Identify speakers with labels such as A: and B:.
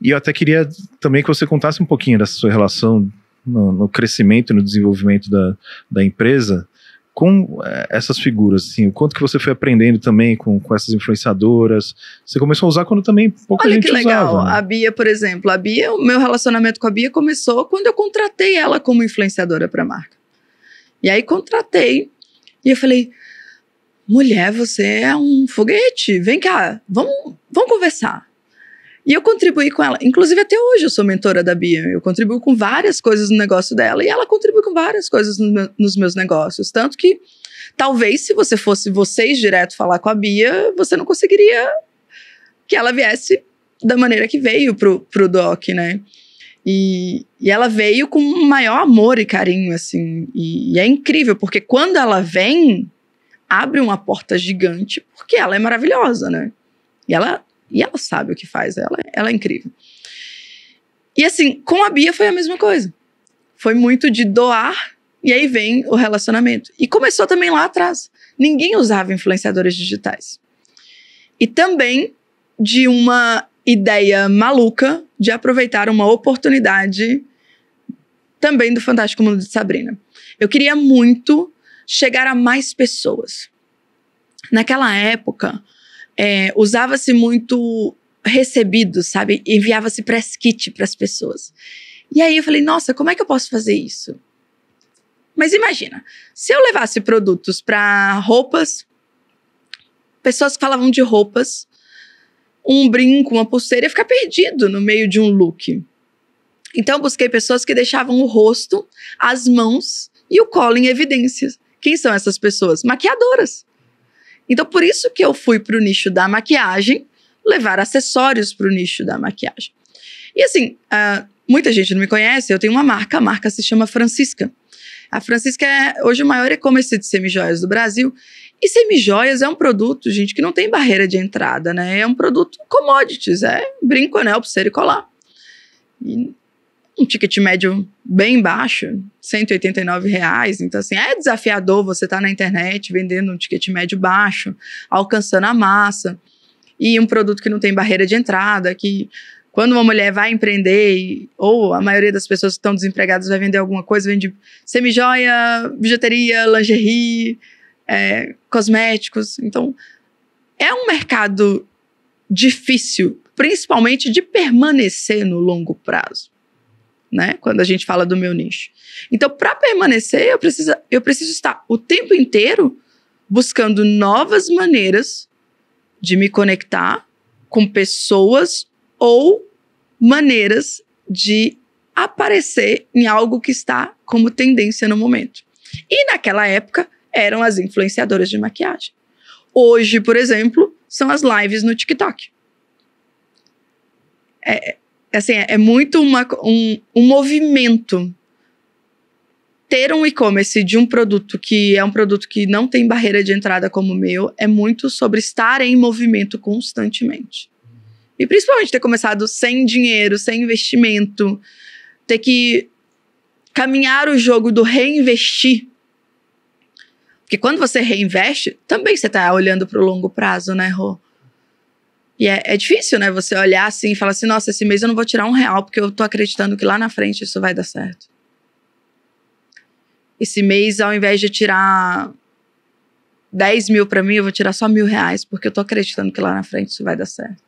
A: E eu até queria também que você contasse um pouquinho dessa sua relação no, no crescimento e no desenvolvimento da, da empresa com eh, essas figuras, assim, o quanto que você foi aprendendo também com, com essas influenciadoras, você começou a usar quando também pouca Olha gente usava. Olha que legal, né? a Bia, por exemplo, a Bia, o meu relacionamento com a Bia começou quando eu contratei ela como influenciadora para a marca. E aí contratei e eu falei, mulher, você é um foguete, vem cá, vamos, vamos conversar. E eu contribuí com ela. Inclusive, até hoje eu sou mentora da Bia. Eu contribuo com várias coisas no negócio dela e ela contribui com várias coisas no meu, nos meus negócios. Tanto que talvez se você fosse vocês direto falar com a Bia, você não conseguiria que ela viesse da maneira que veio pro, pro Doc, né? E, e ela veio com maior amor e carinho, assim. E, e é incrível, porque quando ela vem, abre uma porta gigante, porque ela é maravilhosa, né? E ela e ela sabe o que faz, ela, ela é incrível. E assim, com a Bia foi a mesma coisa. Foi muito de doar e aí vem o relacionamento. E começou também lá atrás. Ninguém usava influenciadores digitais. E também de uma ideia maluca de aproveitar uma oportunidade também do Fantástico Mundo de Sabrina. Eu queria muito chegar a mais pessoas. Naquela época, é, usava-se muito recebido, sabe? Enviava-se press kit para as pessoas. E aí eu falei, nossa, como é que eu posso fazer isso? Mas imagina, se eu levasse produtos para roupas, pessoas que falavam de roupas, um brinco, uma pulseira, ia ficar perdido no meio de um look. Então eu busquei pessoas que deixavam o rosto, as mãos e o colo em evidência. Quem são essas pessoas? Maquiadoras. Então, por isso que eu fui para o nicho da maquiagem, levar acessórios para o nicho da maquiagem. E assim, uh, muita gente não me conhece, eu tenho uma marca, a marca se chama Francisca. A Francisca é hoje o maior e-commerce de semijoias do Brasil. E semijoias é um produto, gente, que não tem barreira de entrada, né? É um produto commodities, é brinco, anel, pulseira e colar. E um ticket médio bem baixo, 189 reais. Então, assim, é desafiador você estar tá na internet vendendo um ticket médio baixo, alcançando a massa, e um produto que não tem barreira de entrada, que quando uma mulher vai empreender, ou a maioria das pessoas que estão desempregadas vai vender alguma coisa, vende semijoia, bijuteria, lingerie, é, cosméticos. Então, é um mercado difícil, principalmente de permanecer no longo prazo né? Quando a gente fala do meu nicho. Então, para permanecer, eu preciso, eu preciso estar o tempo inteiro buscando novas maneiras de me conectar com pessoas ou maneiras de aparecer em algo que está como tendência no momento. E naquela época eram as influenciadoras de maquiagem. Hoje, por exemplo, são as lives no TikTok. É, assim, é, é muito uma, um, um movimento. Ter um e-commerce de um produto que é um produto que não tem barreira de entrada como o meu é muito sobre estar em movimento constantemente. E principalmente ter começado sem dinheiro, sem investimento, ter que caminhar o jogo do reinvestir. Porque quando você reinveste, também você está olhando para o longo prazo, né, Rô? E é, é, difícil, né? Você olhar assim e falar assim: nossa, esse mês eu não vou tirar um real, porque eu tô acreditando que lá na frente isso vai dar certo. Esse mês, ao invés de tirar 10 mil para mim, eu vou tirar só mil reais, porque eu tô acreditando que lá na frente isso vai dar certo.